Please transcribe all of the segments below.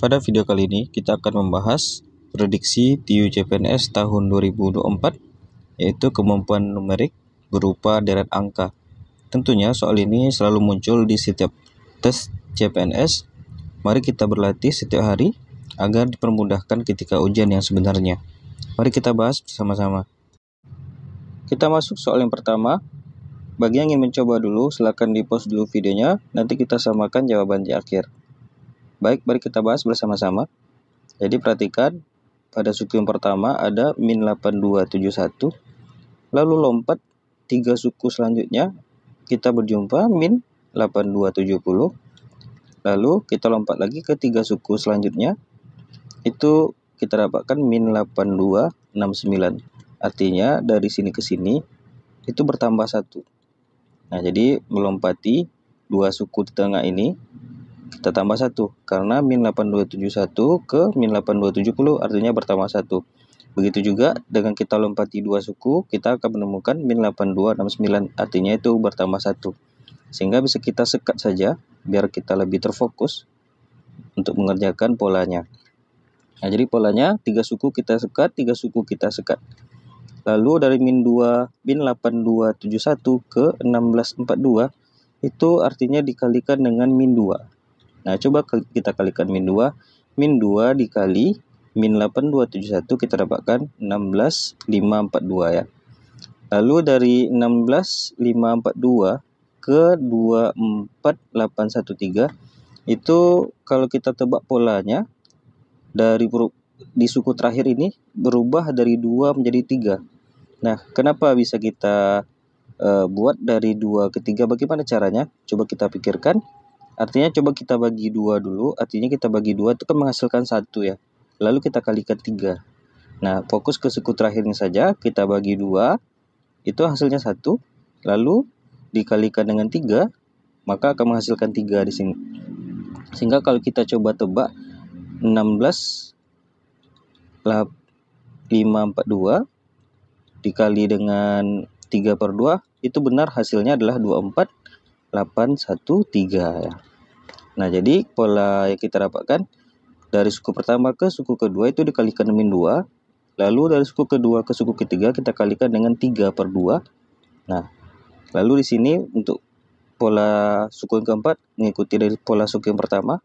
Pada video kali ini kita akan membahas prediksi TU CPNS tahun 2024 yaitu kemampuan numerik berupa deret angka. Tentunya soal ini selalu muncul di setiap tes CPNS. Mari kita berlatih setiap hari agar dipermudahkan ketika ujian yang sebenarnya. Mari kita bahas bersama-sama. Kita masuk soal yang pertama, bagi yang ingin mencoba dulu, silakan di post dulu videonya, nanti kita samakan jawaban di akhir. Baik, mari kita bahas bersama-sama. Jadi perhatikan pada suku yang pertama ada min 8271. Lalu lompat tiga suku selanjutnya kita berjumpa min 8270. Lalu kita lompat lagi ke tiga suku selanjutnya. Itu kita dapatkan min 8269. Artinya dari sini ke sini itu bertambah satu. Nah, jadi melompati dua suku di tengah ini kita tambah 1 karena min 8271 ke min 8270 artinya bertambah 1 begitu juga dengan kita lompati dua suku kita akan menemukan min 8269 artinya itu bertambah 1 sehingga bisa kita sekat saja biar kita lebih terfokus untuk mengerjakan polanya nah jadi polanya tiga suku kita sekat tiga suku kita sekat lalu dari min 2 min 8271 ke 1642 itu artinya dikalikan dengan min 2 Nah, coba kita kalikan min 2. Min 2 dikali min 8271 kita dapatkan 16542 ya. Lalu dari 16542 ke 24813 itu kalau kita tebak polanya dari di suku terakhir ini berubah dari 2 menjadi 3. Nah, kenapa bisa kita uh, buat dari 2 ke 3? Bagaimana caranya? Coba kita pikirkan. Artinya coba kita bagi dua dulu, artinya kita bagi dua itu kan menghasilkan satu ya. Lalu kita kalikan tiga. Nah, fokus ke suku terakhirnya saja, kita bagi dua, itu hasilnya satu. Lalu dikalikan dengan tiga, maka akan menghasilkan tiga di sini. Sehingga kalau kita coba tebak 16 542 dikali dengan 3 per 2 itu benar hasilnya adalah 24 813 ya. Nah, jadi pola yang kita dapatkan dari suku pertama ke suku kedua itu dikalikan dengan 2. Lalu dari suku kedua ke suku ketiga kita kalikan dengan 3 per 2. Nah, lalu di sini untuk pola suku yang keempat mengikuti dari pola suku yang pertama.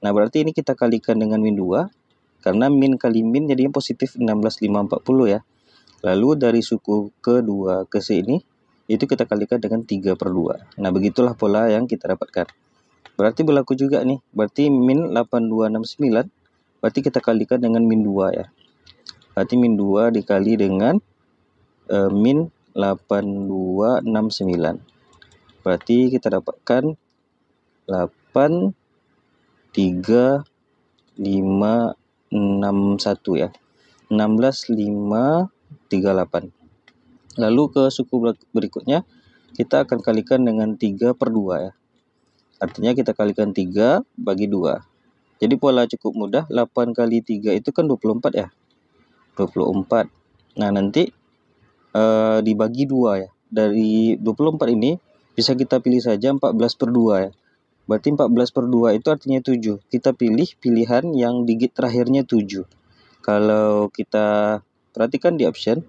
Nah, berarti ini kita kalikan dengan min 2. Karena min kali min jadinya positif 16540 ya. Lalu dari suku kedua ke sini, itu kita kalikan dengan 3 per 2. Nah, begitulah pola yang kita dapatkan. Berarti berlaku juga nih. Berarti min 8269 berarti kita kalikan dengan min 2 ya. Berarti min 2 dikali dengan e, min 8269. Berarti kita dapatkan 8 3 5 ya. 16 5 Lalu ke suku berikutnya kita akan kalikan dengan 3 per 2 ya. Artinya kita kalikan 3 bagi 2. Jadi pola cukup mudah, 8 kali 3 itu kan 24 ya. 24. Nah, nanti uh, dibagi 2 ya. Dari 24 ini bisa kita pilih saja 14 per 2 ya. Berarti 14 per 2 itu artinya 7. Kita pilih pilihan yang digit terakhirnya 7. Kalau kita perhatikan di option,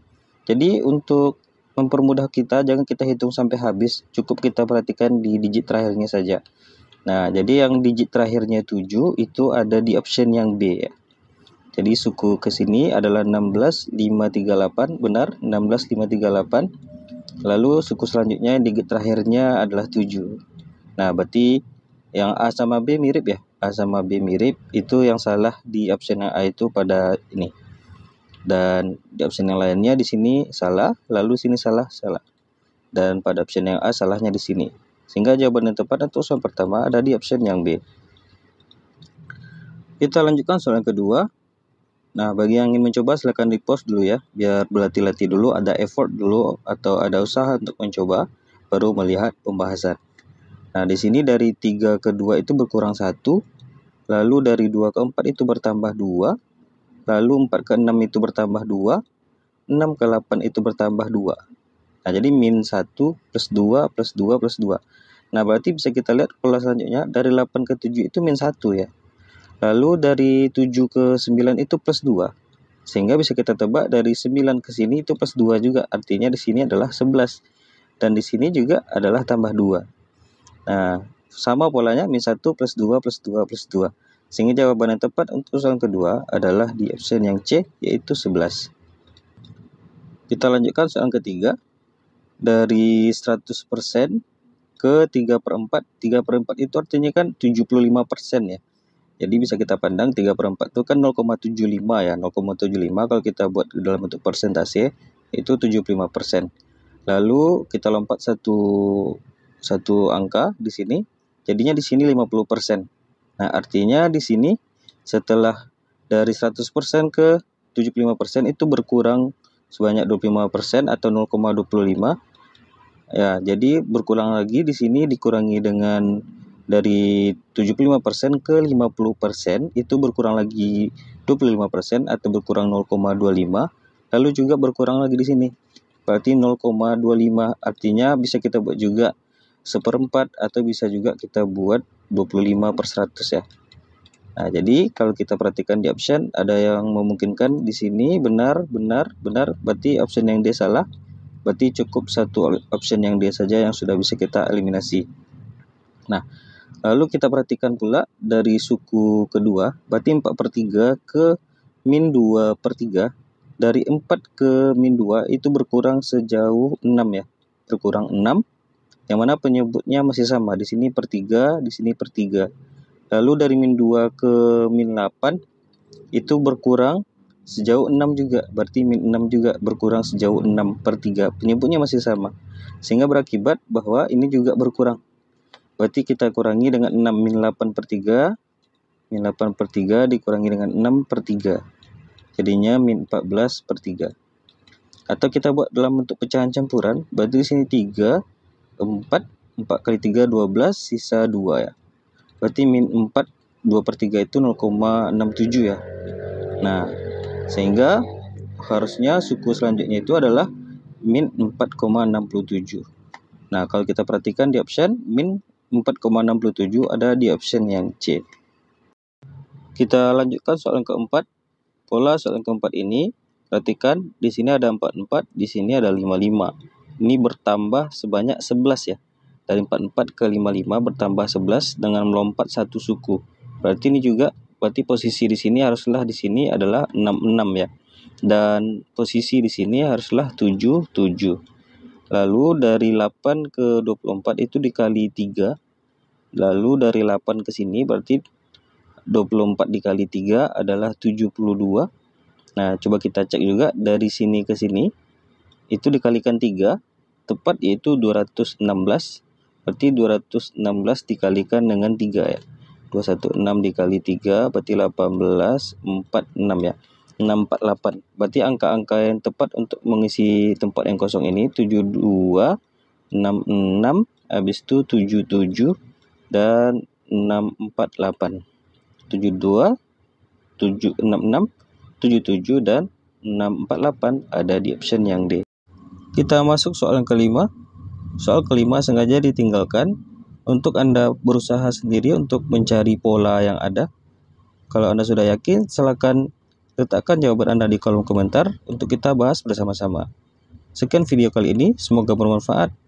jadi untuk mempermudah kita jangan kita hitung sampai habis cukup kita perhatikan di digit terakhirnya saja nah jadi yang digit terakhirnya 7 itu ada di option yang B ya jadi suku ke sini adalah 16538, benar 16538. Lalu suku selanjutnya digit terakhirnya adalah 7. Nah, berarti yang A sama B mirip ya. A sama B mirip, itu yang salah di option yang A itu pada ini dan di option yang lainnya di sini salah, lalu sini salah, salah. Dan pada option yang A salahnya di sini. Sehingga jawaban yang tepat untuk soal pertama ada di option yang B. Kita lanjutkan soal yang kedua. Nah, bagi yang ingin mencoba silahkan di post dulu ya, biar berlatih-latih dulu, ada effort dulu atau ada usaha untuk mencoba, baru melihat pembahasan. Nah, di sini dari 3 ke 2 itu berkurang 1, lalu dari 2 ke 4 itu bertambah 2, Lalu 4 ke 6 itu bertambah 2. 6 ke 8 itu bertambah 2. Nah, jadi min 1 plus 2 plus 2 plus 2. Nah, berarti bisa kita lihat pola selanjutnya. Dari 8 ke 7 itu min 1 ya. Lalu dari 7 ke 9 itu plus 2. Sehingga bisa kita tebak dari 9 ke sini itu plus 2 juga. Artinya di sini adalah 11. Dan di sini juga adalah tambah 2. Nah, sama polanya min 1 plus 2 plus 2 plus 2. Sehingga jawaban yang tepat untuk soal kedua adalah di option yang C, yaitu 11. Kita lanjutkan soal ketiga. Dari 100% ke 3 per 4. 3 per 4 itu artinya kan 75% ya. Jadi bisa kita pandang 3 per 4 itu kan 0,75 ya. 0,75 kalau kita buat dalam bentuk persentase itu 75%. Lalu kita lompat satu satu angka di sini. Jadinya di sini 50%. Nah, artinya di sini setelah dari 100% ke 75% itu berkurang sebanyak 25% atau 0,25. Ya, jadi berkurang lagi di sini dikurangi dengan dari 75% ke 50% itu berkurang lagi 25% atau berkurang 0,25 lalu juga berkurang lagi di sini berarti 0,25 artinya bisa kita buat juga seperempat atau bisa juga kita buat 25 per 100 ya. Nah, jadi kalau kita perhatikan di option ada yang memungkinkan di sini benar, benar, benar, berarti option yang dia salah. Berarti cukup satu option yang dia saja yang sudah bisa kita eliminasi. Nah, lalu kita perhatikan pula dari suku kedua, berarti 4 per 3 ke min 2 per 3. Dari 4 ke min 2 itu berkurang sejauh 6 ya. Berkurang 6 yang mana penyebutnya masih sama di sini per 3 di sini per 3 lalu dari min 2 ke min 8 itu berkurang sejauh 6 juga berarti min 6 juga berkurang sejauh 6 per 3 penyebutnya masih sama sehingga berakibat bahwa ini juga berkurang berarti kita kurangi dengan 6 min 8 per 3 min 8 per 3 dikurangi dengan 6 per 3 jadinya min 14 per 3 atau kita buat dalam bentuk pecahan campuran berarti di sini 3 4 4 kali 3 12 sisa 2 ya berarti min 4 2 per 3 itu 0,67 ya nah sehingga harusnya suku selanjutnya itu adalah min 4,67 nah kalau kita perhatikan di option min 4,67 ada di option yang C kita lanjutkan soal yang keempat pola soal yang keempat ini perhatikan di sini ada 44 di sini ada 55 ini bertambah sebanyak 11 ya. Dari 44 ke 55 bertambah 11 dengan melompat satu suku. Berarti ini juga berarti posisi di sini haruslah di sini adalah 66 ya. Dan posisi di sini haruslah 77. Lalu dari 8 ke 24 itu dikali 3. Lalu dari 8 ke sini berarti 24 dikali 3 adalah 72. Nah, coba kita cek juga dari sini ke sini itu dikalikan 3 tepat yaitu 216 berarti 216 dikalikan dengan 3 ya 216 dikali 3 berarti 18 46 ya 648 berarti angka-angka yang tepat untuk mengisi tempat yang kosong ini 72 66 habis itu 77 dan 648 72 766 77 dan 648 ada di option yang D kita masuk soal yang kelima. Soal kelima sengaja ditinggalkan untuk Anda berusaha sendiri untuk mencari pola yang ada. Kalau Anda sudah yakin, silakan letakkan jawaban Anda di kolom komentar untuk kita bahas bersama-sama. Sekian video kali ini, semoga bermanfaat.